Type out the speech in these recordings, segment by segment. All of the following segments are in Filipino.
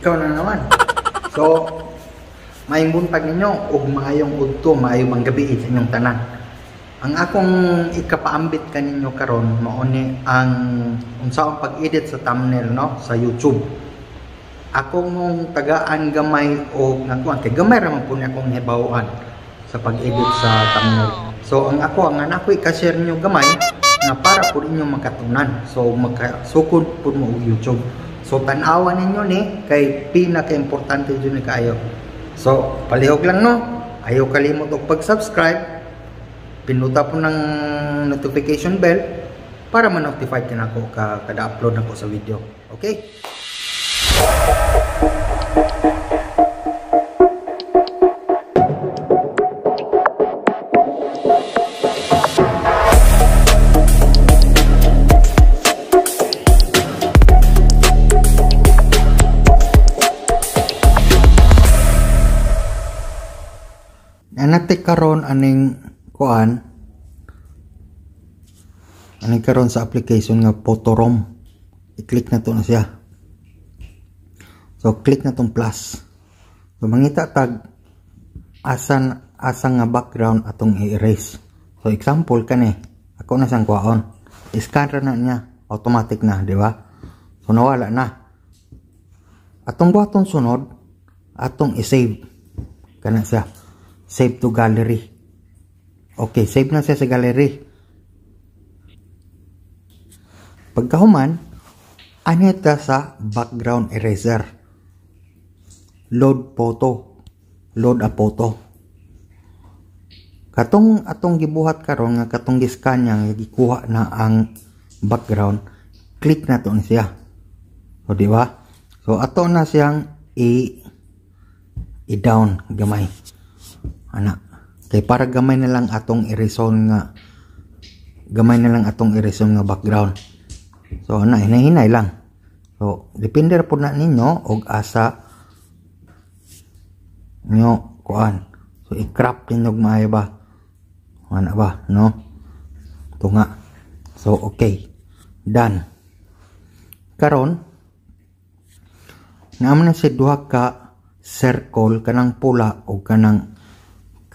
ikaw na naman. So, maayong buntag ninyo, ug maayong udto, maayong manggabi sa inyong tanan. Ang akong ikapaambit kaninyo karon mao ni ang unsaon pag-edit sa thumbnail no sa YouTube. Ako mong tagaan gamay o nakuan kay gamay ra man po ni akong hibawan sa pag-edit sa thumbnail. So ang ako ang anak ko i-share niyo gamay nga para po ninyo makatunan. So magkasukod po mo YouTube. So tanawan ninyo ni kay pinakaimportante importante dyan ni kayo. So palihog lang no. Ayaw kalimot og pag-subscribe. Pinuta po ng notification bell para ma-notify kinako kada upload nako sa video. Okay? karon aning kuan aning karon sa application nga Photorom i-click na to na siya so click na tong plus so mangita tag asan asang nga background atong i-erase so example kani ako na sang kuaon scan na niya automatic na di ba so nawala na atong buhaton sunod atong i-save kana siya Save to gallery. Okay, save na siya sa gallery. Pagkahuman, ano ito sa background eraser? Load photo. Load a photo katong atong gibuhat karon nga katong giscan niya gikuha na ang background click na to siya so di ba so ato na siyang i i down gamay anak kay para gamay na lang atong i-resolve nga gamay na lang atong i-resolve nga background so ana hinay-hinay lang so depende ra pud na ninyo og asa nyo kuan so i-crop ninyo maayo ba ana ba no tunga so okay done karon naamon na si duha ka circle kanang pula o kanang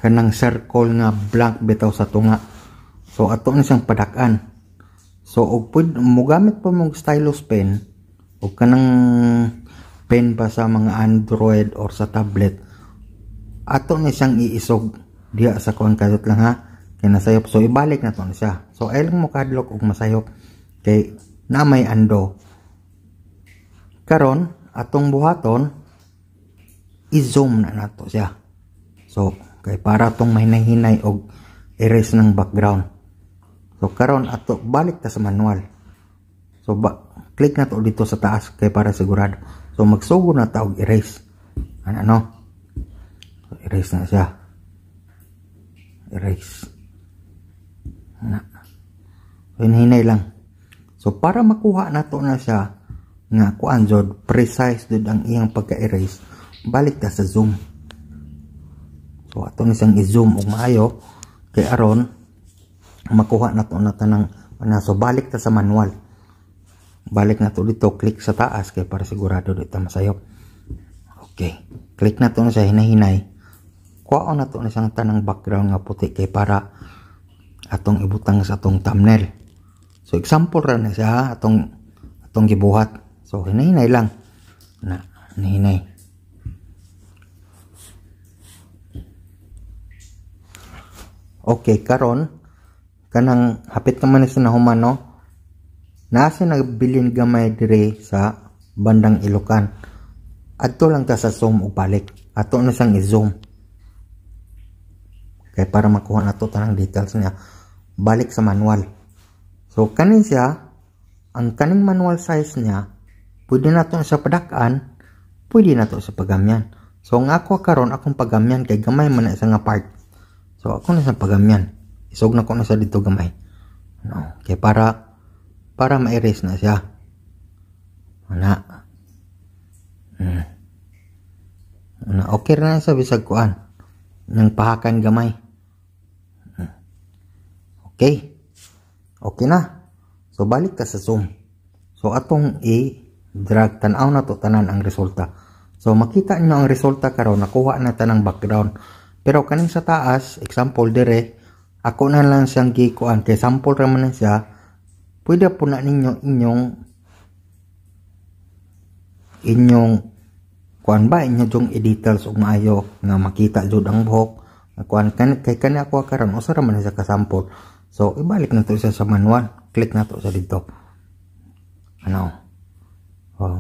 kanang circle nga blank bitaw sa tunga so ato na siyang padakan so og pud mogamit pa mong stylus pen o kanang pen pa sa mga android or sa tablet ato na siyang iisog diya sa kuan kadot lang ha kinasayop so ibalik na to na siya so ay mo kadlok og masayop kay na may ando karon atong buhaton i-zoom na nato siya so kay para tong mahinahinay hinay og erase ng background so karon ato balik ta sa manual so ba, click na to dito sa taas kay para sigurado so magsugo na ta og erase ano ano so, erase na siya erase na so hinay lang so para makuha na to na siya nga kuan precise jud ang iyang pagka-erase balik ta sa zoom So ato ni sang i-zoom og maayo kay aron makuha nato na tanang na so balik ta sa manual. Balik nato dito click sa taas kay para sigurado dito masayop. Okay. Click nato na sa hinahinay. Kuha nato na sang tanang background nga puti kay para atong ibutang sa atong thumbnail. So example ra na siya atong atong gibuhat. So hinahinay lang na hinahinay. Okay, karon kanang hapit naman ni na humano nasa nagbilin gamay dire sa bandang Ilocan. ato lang ta sa zoom o balik. Ato na sang i-zoom. Kay para makuha nato tanang details niya. Balik sa manual. So kanin siya ang kaning manual size niya pwede nato sa padakan pwede nato sa pagamyan. So nga ako karon akong pagamyan kay gamay man sa nga part So ako na sa pagamyan. Isog na ko na sa dito gamay. No, kay para para ma-erase na siya. Ana. Hmm. Ana okay na sa bisag kuan Nang pahakan gamay. Hmm. Okay. Okay na. So balik ka sa Zoom. So atong i-drag tanaw na to tanan ang resulta. So makita niyo ang resulta karon nakuha na tanang background pero kanin sa taas, example dire, ako na lang siyang gikuan kay sample ra man siya. Pwede po na ninyo inyong inyong kuan ba inyo jong details ug maayo nga makita jud ang buhok. Kuan kan kay kani ako karon usa ra man siya ka sample. So ibalik nato siya sa manual. Click nato sa dito. Ano? Oh.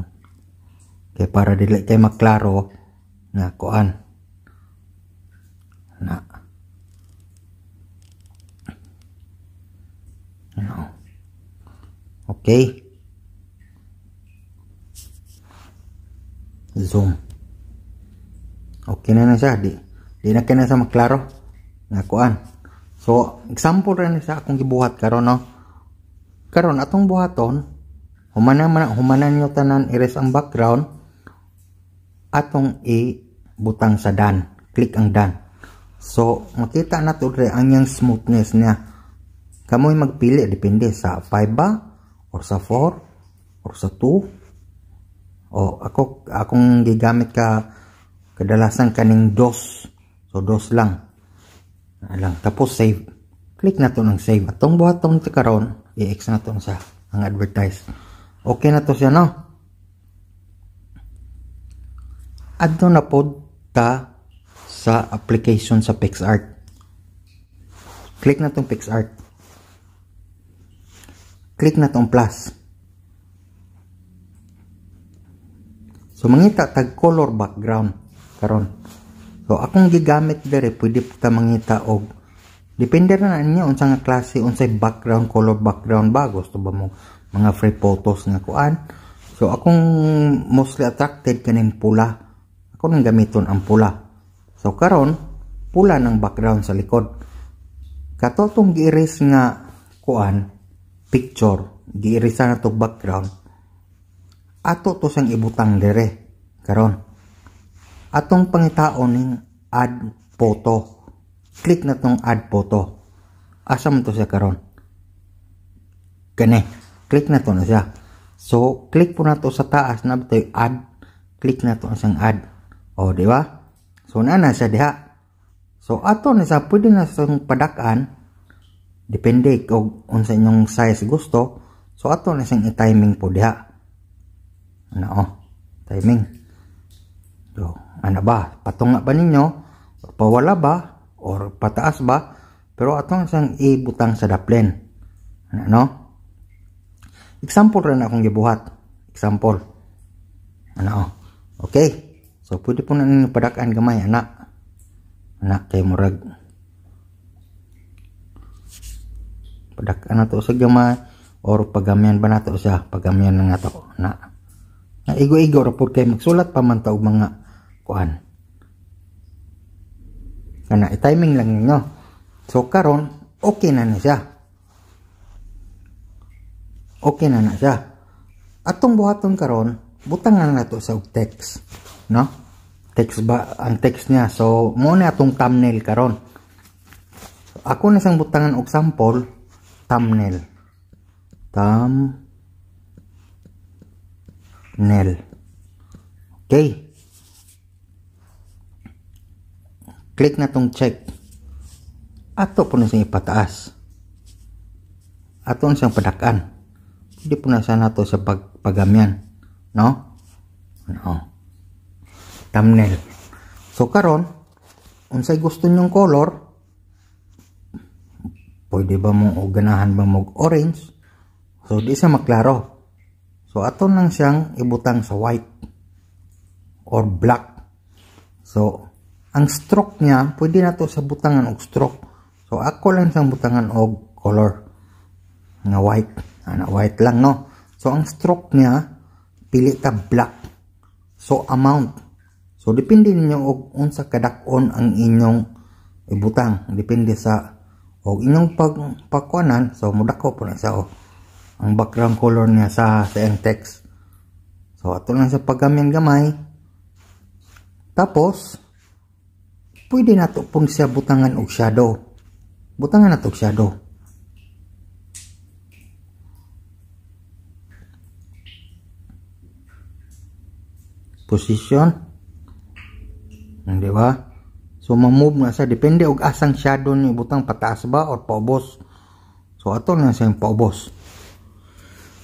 Kay para dili kay maklaro nga kuan na No. Okay. Zoom. Okay na na siya. Di, di na kaya sa maklaro. Nakuan. So, example rin sa akong gibuhat karon no. Karon atong buhaton, humana man humanan nyo tanan iris ang background atong i butang sa dan. Click ang dan. So, makita na to dre ang yung smoothness niya. Kamoy magpili depende sa 5 ba or sa 4 or sa 2. O ako akong gigamit ka kadalasan kaning dos. So dos lang. Alang tapos save. Click na to ng save. Atong buhaton ta karon, i-ex na to sa ang advertise. Okay na to siya no. Adto na pod ta sa application sa PixArt. Click na tong PixArt. Click na tong plus. So mangita tag color background karon. So akong gigamit dere pwede ta mangita og depende na niya unsang klase unsay background color background ba gusto ba mo mga free photos nga kuan. So akong mostly attracted kaning pula. Ako nang gamiton ang pula. So karon pula ng background sa likod. Kato tong gi-erase nga kuan picture, gi-erase na tong background. Ato to sang ibutang dire karon. Atong pangitaon ning add photo. Click na tong add photo. Asa man to siya karon? Kani, click na to na siya. So, click po na to sa taas na ito add. Click na to ang add. O, di ba? So nana siya diha. So ato na sa pwede na sa padakan depende kung unsa inyong size gusto. So ato na siyang timing po diha. Ano oh, timing. So ano ba, patunga ba ninyo? Pawala ba? Or pataas ba? Pero atong siyang ibutang sa daplen. Ano no? Example rin akong gibuhat. Example. Ano oh, Okay. So pwede po na ninyo padakaan gamay anak. Anak kay murag. Padakaan na to sa gamay or pagamian ba nato siya? Pagamian na nga to na. Na igo-igo rapod kay magsulat pa man taog mga kuan. Kana i-timing lang ninyo. So karon okay na na siya. Okay na na siya. Atong buhaton karon butang na nato sa text no text ba ang text niya so mo muna atong thumbnail karon ako na sang butangan og sample thumbnail tam nel okay click na tong check ato po na sa ipataas aton siyang padakan hindi po na sana to sa pag pagamyan no no thumbnail. So karon unsay gusto ninyong color pwede ba mo o ganahan ba mo orange so di siya maklaro so ato nang siyang ibutang sa white or black so ang stroke niya pwede na to sa butangan og stroke so ako lang siyang butangan og color nga white ana ah, white lang no so ang stroke niya pili ta black so amount So depende ninyo og unsa kadak-on ang inyong ibutang, depende sa og inyong pag so mudako po na sa o, oh. ang background color niya sa sa text. So ato lang sa paggamyan gamay. Tapos pwede nato pong siya butangan og shadow. Butangan nato og shadow. Position Hmm, di ba? So mamove nga sa depende og asang shadow ni butang pataas ba or paubos. So ato na sa paubos.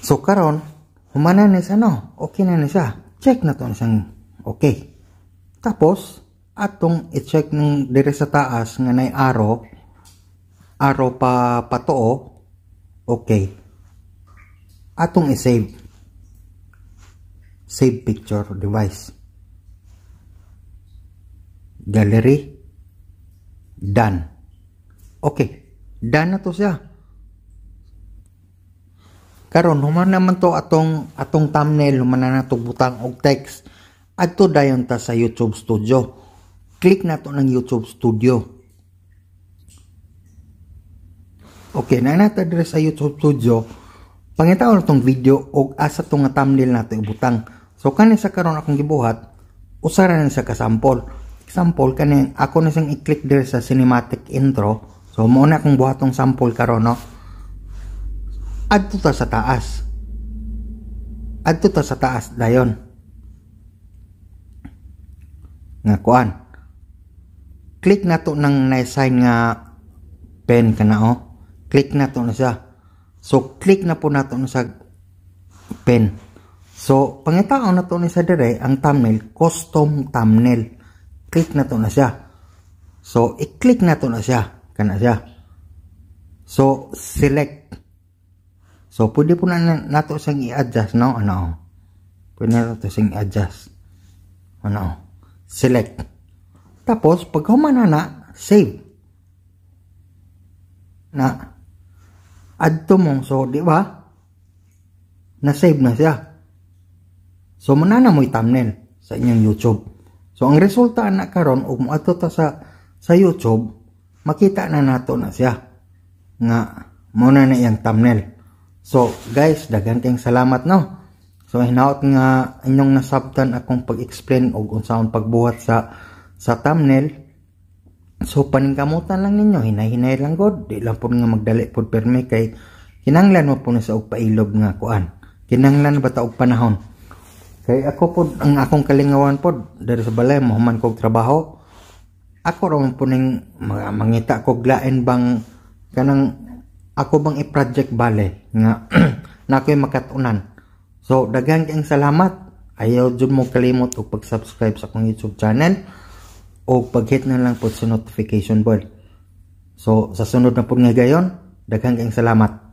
So karon humana ni sa no, okay na ni siya. Check na to siyang okay. Tapos atong i-check nung dire sa taas nga nay arrow arrow pa patoo okay atong i-save save picture device gallery, done. Okay, done na to siya. Karon human naman to atong atong thumbnail human na natong butang og text adto dayon ta sa YouTube Studio. Click nato to ng YouTube Studio. Okay, na nata dire sa YouTube Studio. pangitaon tong video og asa tong thumbnail nato ibutang. So kanin sa karon akong gibuhat, usaran na sa kasampol. Example, kaning ako na siyang i-click there sa cinematic intro. So, muna akong buhatong sample karon no? Adto ta sa taas. Adto ta sa taas, dayon. Nga kuan. Click na to ng na-sign nga pen ka na, oh. Click na to na siya. So, click na po na to sa pen. So, pangitaon na to ni sa dire ang thumbnail, custom thumbnail click na to na siya so i-click na to na siya kana siya so select so pwede po na nato siyang i-adjust no ano pwede na nato siyang i-adjust ano select tapos pag humana na save na add to mo so di ba na save na siya so manana mo thumbnail sa inyong youtube So ang resulta na karon og moadto ta sa sa YouTube, makita na nato na siya nga mo na na thumbnail. So guys, daghan kayong salamat no. So hinaot nga inyong nasabtan akong pag-explain og unsaon pagbuhat sa sa thumbnail. So paningkamutan lang ninyo, hinay-hinay lang god, di lang pud nga magdali pud perme kay kinanglan mo po na sa og pailob nga kuan. Kinanglan ba ta og panahon? Kay ako po, ang akong kalingawan po, dari sa balay, mahuman kog trabaho. Ako raman po ning mangita ko glain bang kanang ako bang i-project bale nga na ako'y makatunan. So, daghang kang salamat. Ayaw dyan mo kalimot o pag-subscribe sa akong YouTube channel o pag-hit na lang po sa notification bell. So, sa sunod na po nga gayon, daghang kang salamat.